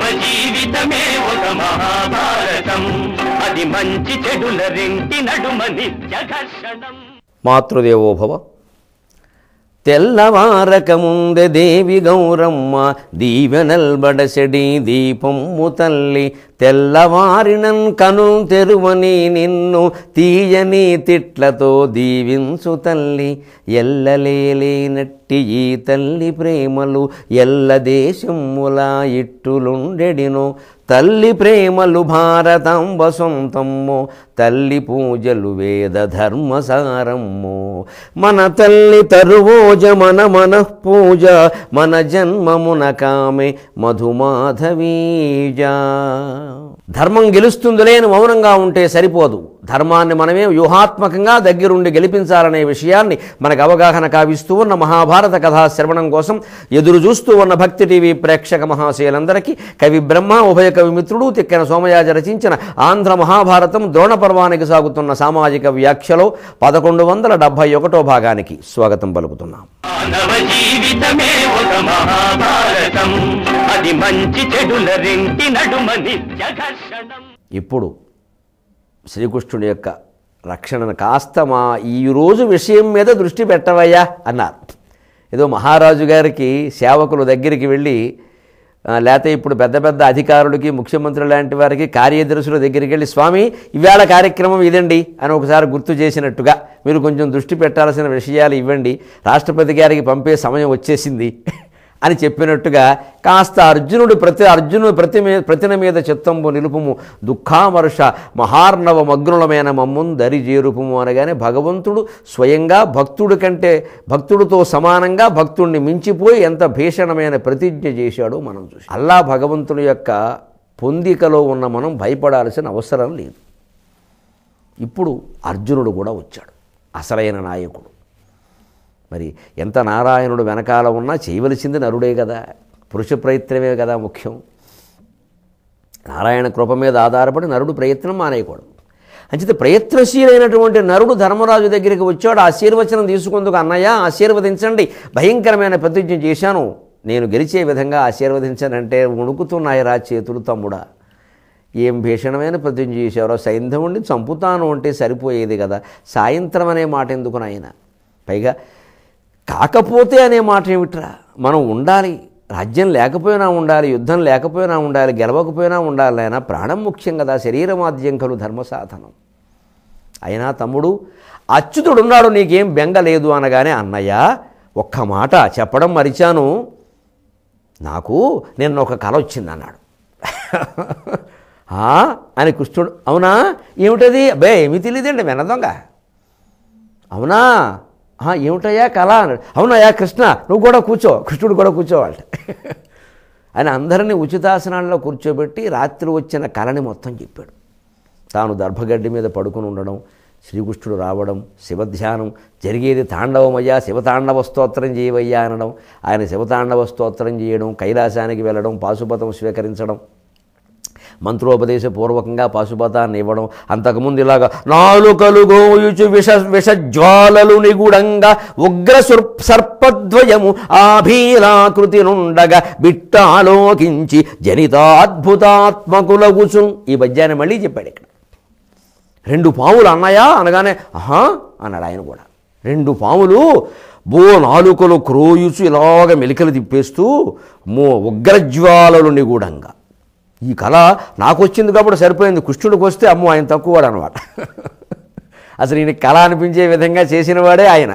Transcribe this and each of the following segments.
మానవ జీవితమే ఒక మహాభారతం అది మంచి చెడుల రెంటి నడుమని నిత్య ఘర్షణం మాతృదేవోభవ తెల్లవారకముందె దేవి గౌరమ్మ దీవెనల్బడసెడి దీపమ్ము తల్లి తెల్లవారినన్ కను తెరువని నిన్ను తీయని తిట్లతో దీవించు తల్లి ఎల్లలేనట్టి ఈ తల్లి ప్రేమలు ఎల్ల దేశముల ఇట్టులుండెడినో తల్లి ప్రేమలు భారతంబ సొంతమ్ము తల్లి పూజలు వేద ధర్మసారము మన తల్లి తరువోజ మన మన పూజ మన జన్మమున కామె మధుమాధవీజ ధర్మం గెలుస్తుందిలే అని మౌనంగా ఉంటే సరిపోదు ధర్మాన్ని మనమే వ్యూహాత్మకంగా దగ్గరుండి గెలిపించాలనే విషయాన్ని మనకు అవగాహన కావిస్తూ ఉన్న మహాభారత కథా శ్రవణం కోసం ఎదురు చూస్తూ ఉన్న భక్తి టీవీ ప్రేక్షక మహాశయులందరికీ కవి బ్రహ్మ ఉభయ కవి మిత్రుడు తిక్కన సోమయాజ రచించిన ఆంధ్ర మహాభారతం ద్రోణప పర్వానికి సాగుతున్న సామాజిక వ్యాఖ్యలో పదకొండు వందల డెబ్బై ఒకటో భాగానికి స్వాగతం పలుకుతున్నాం ఇప్పుడు శ్రీకృష్ణుడి యొక్క రక్షణను కాస్త మా ఈరోజు విషయం మీద దృష్టి పెట్టవయ్యా అన్నారు ఏదో మహారాజు గారికి సేవకుల దగ్గరికి వెళ్ళి లేకపోతే ఇప్పుడు పెద్ద పెద్ద అధికారులకి ముఖ్యమంత్రులు లాంటి వారికి కార్యదర్శుల దగ్గరికి వెళ్ళి స్వామి ఇవాళ కార్యక్రమం ఇదండి అని ఒకసారి గుర్తు చేసినట్టుగా మీరు కొంచెం దృష్టి పెట్టాల్సిన విషయాలు ఇవ్వండి రాష్ట్రపతి గారికి పంపే సమయం వచ్చేసింది అని చెప్పినట్టుగా కాస్త అర్జునుడు ప్రతి అర్జునుడు ప్రతి ప్రతిన మీద చిత్తంబు నిలుపుము దుఃఖామరుష మహార్ణవ మగ్నులమైన మమ్మున్ దరి చేరుపుము అనగానే భగవంతుడు స్వయంగా భక్తుడి కంటే భక్తుడితో సమానంగా భక్తుడిని మించిపోయి ఎంత భీషణమైన ప్రతిజ్ఞ చేశాడో మనం చూసి అల్లా భగవంతుని యొక్క పొందికలో ఉన్న మనం భయపడాల్సిన అవసరం లేదు ఇప్పుడు అర్జునుడు కూడా వచ్చాడు అసలైన నాయకుడు మరి ఎంత నారాయణుడు వెనకాల ఉన్నా చేయవలసింది నరుడే కదా పురుష ప్రయత్నమే కదా ముఖ్యం నారాయణ కృప మీద ఆధారపడి నరుడు ప్రయత్నం మానేయకూడదు అంచితే ప్రయత్నశీలైనటువంటి నరుడు ధర్మరాజు దగ్గరికి వచ్చాడు ఆశీర్వచనం తీసుకుందుకు అన్నయ్య ఆశీర్వదించండి భయంకరమైన ప్రతిజ్ఞ చేశాను నేను గెలిచే విధంగా ఆశీర్వదించానంటే వణుకుతున్నాయి రా చేతులు తమ్ముడా ఏం భీషణమైన ప్రతిజ్ఞ చేశారో సైంధవుణ్ణి చంపుతాను అంటే సరిపోయేది కదా సాయంత్రం అనే మాట ఎందుకు నాయన పైగా కాకపోతే అనే మాట ఏమిట్రా మనం ఉండాలి రాజ్యం లేకపోయినా ఉండాలి యుద్ధం లేకపోయినా ఉండాలి గెలవకపోయినా ఉండాలి అయినా ప్రాణం ముఖ్యం కదా శరీరమాద్యం కలు ధర్మ సాధనం అయినా తమ్ముడు అచ్యుతుడు ఉన్నాడు నీకేం బెంగ లేదు అనగానే అన్నయ్య ఒక్క మాట చెప్పడం మరిచాను నాకు నిన్న ఒక కళ వచ్చింది అన్నాడు అని కృష్ణుడు అవునా ఏమిటది అబ్బే ఏమీ తెలియదండి వెనదొంగ అవునా ఏమిటయ్యా కళ అన్నాడు అవునయ్యా కృష్ణ నువ్వు కూడా కూర్చో కృష్ణుడు కూడా కూర్చోవాలి ఆయన అందరినీ ఉచితాసనాల్లో కూర్చోబెట్టి రాత్రి వచ్చిన కళని మొత్తం చెప్పాడు తాను దర్భగడ్డి మీద పడుకుని ఉండడం శ్రీకృష్ణుడు రావడం శివధ్యానం జరిగేది తాండవమయ్యా శివతాండవ స్తోత్రం చేయవయ్యా అనడం ఆయన శివతాండవ స్తోత్రం చేయడం కైలాసానికి వెళ్ళడం పాశుపతం స్వీకరించడం మంత్రోపదేశపూర్వకంగా పశుపతాన్ని ఇవ్వడం అంతకుముందు ఇలాగ నాలుకలు గోయుచు విష విషజ్వాలలు నిగుడంగా ఉగ్ర సర్పద్వయము భీలాకృతి నుండగా బిట్టాలోకించి జనితాద్భుతాత్మకులగుచు ఈ పద్యాన్ని మళ్ళీ చెప్పాడు ఇక్కడ రెండు పాములు అన్నాయా అనగానే ఆహా అన్నాడు ఆయన కూడా రెండు పాములు బో నాలుకలు క్రోయుచు ఇలాగ మెలికలు తిప్పేస్తూ మో ఉగ్రజ్వాలలు నిగూఢంగా ఈ కళ నాకు వచ్చింది కాబట్టి సరిపోయింది కృష్ణుడికి వస్తే అమ్మో ఆయన తక్కువ వాడు అనమాట అసలు ఈయన కళ అనిపించే విధంగా చేసినవాడే ఆయన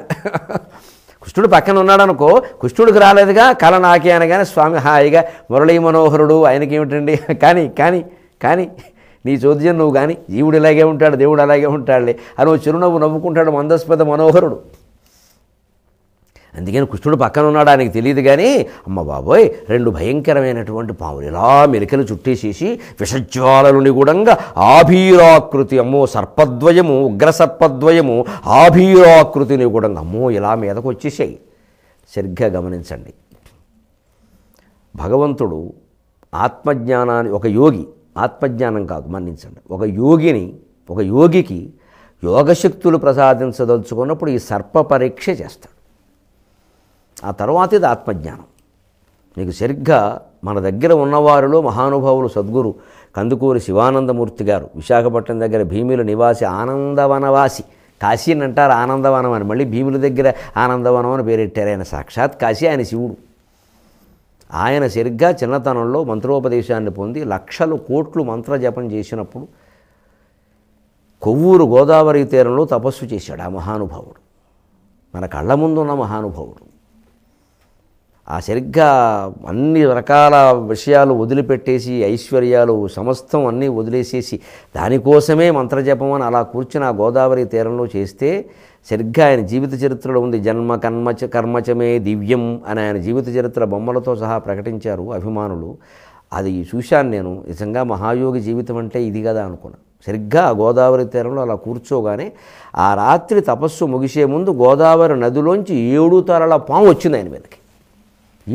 కృష్ణుడు పక్కన ఉన్నాడనుకో కృష్ణుడికి రాలేదుగా కళ నాకే అనగానే స్వామి హాయిగా మురళీ మనోహరుడు ఆయనకి ఏమిటండి కానీ కానీ కానీ నీ చోద్యం నువ్వు కానీ జీవుడు ఇలాగే ఉంటాడు దేవుడు అలాగే ఉంటాడులే అని చిరునవ్వు నవ్వుకుంటాడు మందస్పద మనోహరుడు అందుకని కృష్ణుడు పక్కన ఉన్నాడు ఆయనకి తెలియదు కానీ అమ్మ బాబోయ్ రెండు భయంకరమైనటువంటి పాములు ఇలా మెలికలు చుట్టేసేసి విషజ్వాలనుని గుడంగా ఆభీరాకృతి అమ్మో సర్పద్వయము ఉగ్ర సర్పద్వయము ఆభీరాకృతిని గుడంగా అమ్మో ఇలా మీదకు వచ్చేసాయి సరిగ్గా గమనించండి భగవంతుడు ఆత్మజ్ఞానాన్ని ఒక యోగి ఆత్మజ్ఞానం కాదు మన్నించండి ఒక యోగిని ఒక యోగికి యోగశక్తులు ప్రసాదించదలుచుకున్నప్పుడు ఈ సర్ప పరీక్ష చేస్తాడు ఆ తర్వాత ఇది ఆత్మజ్ఞానం నీకు సరిగ్గా మన దగ్గర ఉన్నవారిలో మహానుభావులు సద్గురు కందుకూరి శివానందమూర్తి గారు విశాఖపట్నం దగ్గర భీముల నివాసి ఆనందవనవాసి కాశీ అని అంటారు ఆనందవనం అని మళ్ళీ భీముల దగ్గర ఆనందవనం అని పేరెట్టారు ఆయన సాక్షాత్ కాశీ ఆయన శివుడు ఆయన సరిగ్గా చిన్నతనంలో మంత్రోపదేశాన్ని పొంది లక్షలు కోట్లు మంత్రజపం చేసినప్పుడు కొవ్వూరు గోదావరి తీరంలో తపస్సు చేశాడు ఆ మహానుభావుడు మన కళ్ళ ముందున్న మహానుభావుడు ఆ సరిగ్గా అన్ని రకాల విషయాలు వదిలిపెట్టేసి ఐశ్వర్యాలు సమస్తం అన్నీ వదిలేసేసి దానికోసమే మంత్రజపం అని అలా కూర్చుని ఆ గోదావరి తీరంలో చేస్తే సరిగ్గా ఆయన జీవిత చరిత్రలో ఉంది జన్మ కర్మచ కర్మచమే దివ్యం అని ఆయన జీవిత చరిత్ర బొమ్మలతో సహా ప్రకటించారు అభిమానులు అది చూశాను నేను నిజంగా మహాయోగి జీవితం అంటే ఇది కదా అనుకున్నాను సరిగ్గా ఆ గోదావరి తీరంలో అలా కూర్చోగానే ఆ రాత్రి తపస్సు ముగిసే ముందు గోదావరి నదిలోంచి ఏడు తరల పాము వచ్చింది ఆయన మీదకి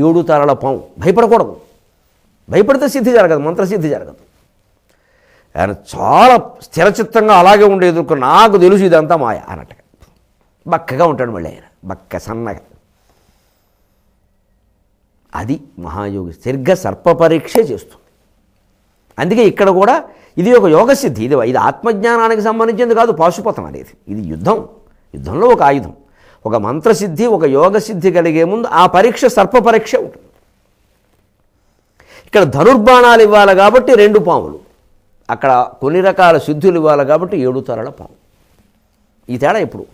ఏడు తరాల పాము భయపడకూడదు భయపడితే సిద్ధి జరగదు మంత్రసిద్ధి జరగదు ఆయన చాలా స్థిరచిత్తంగా అలాగే ఉండేది నాకు తెలుసు ఇదంతా మాయ అన్నట్టుగా బక్కగా ఉంటాడు మళ్ళీ ఆయన బక్క సన్నగా అది మహాయోగి సర్ప సర్పపరీక్షే చేస్తుంది అందుకే ఇక్కడ కూడా ఇది ఒక యోగసిద్ధి ఇది ఇది ఆత్మజ్ఞానానికి సంబంధించింది కాదు పాశుపతం అనేది ఇది యుద్ధం యుద్ధంలో ఒక ఆయుధం ఒక మంత్రసిద్ధి ఒక యోగసిద్ధి కలిగే ముందు ఆ పరీక్ష సర్ప పరీక్ష ఉంటుంది ఇక్కడ ధనుర్బాణాలు ఇవ్వాలి కాబట్టి రెండు పాములు అక్కడ కొన్ని రకాల సిద్ధులు ఇవ్వాలి కాబట్టి ఏడు తరల పాము ఈ తేడా ఎప్పుడు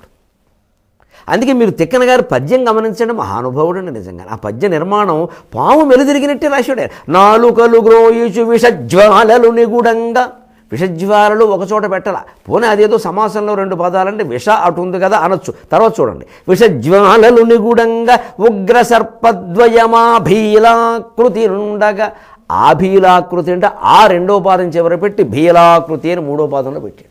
అందుకే మీరు తిక్కన గారు పద్యం గమనించడం మహానుభావుడండి నిజంగా ఆ పద్య నిర్మాణం పాము మెలుదిరిగినట్టే రాశాడు నాలుకలు గ్రోయిచు విషజ్వాలలు నిగుడంగా విషజ్వాలలు ఒకచోట పెట్టాల పోనీ అదేదో సమాసంలో రెండు పదాలంటే విష అటు ఉంది కదా అనొచ్చు తర్వాత చూడండి విషజ్వాలలు నిగుడంగా ఉగ్ర సర్పద్వయమాభీలాకృతి ఉండగా భీలాకృతి అంటే ఆ రెండో పాదం చివర పెట్టి భీలాకృతి అని మూడో పాదంలో పెట్టాడు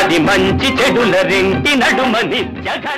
అది మంచి చెడుల రెంటి నడుమని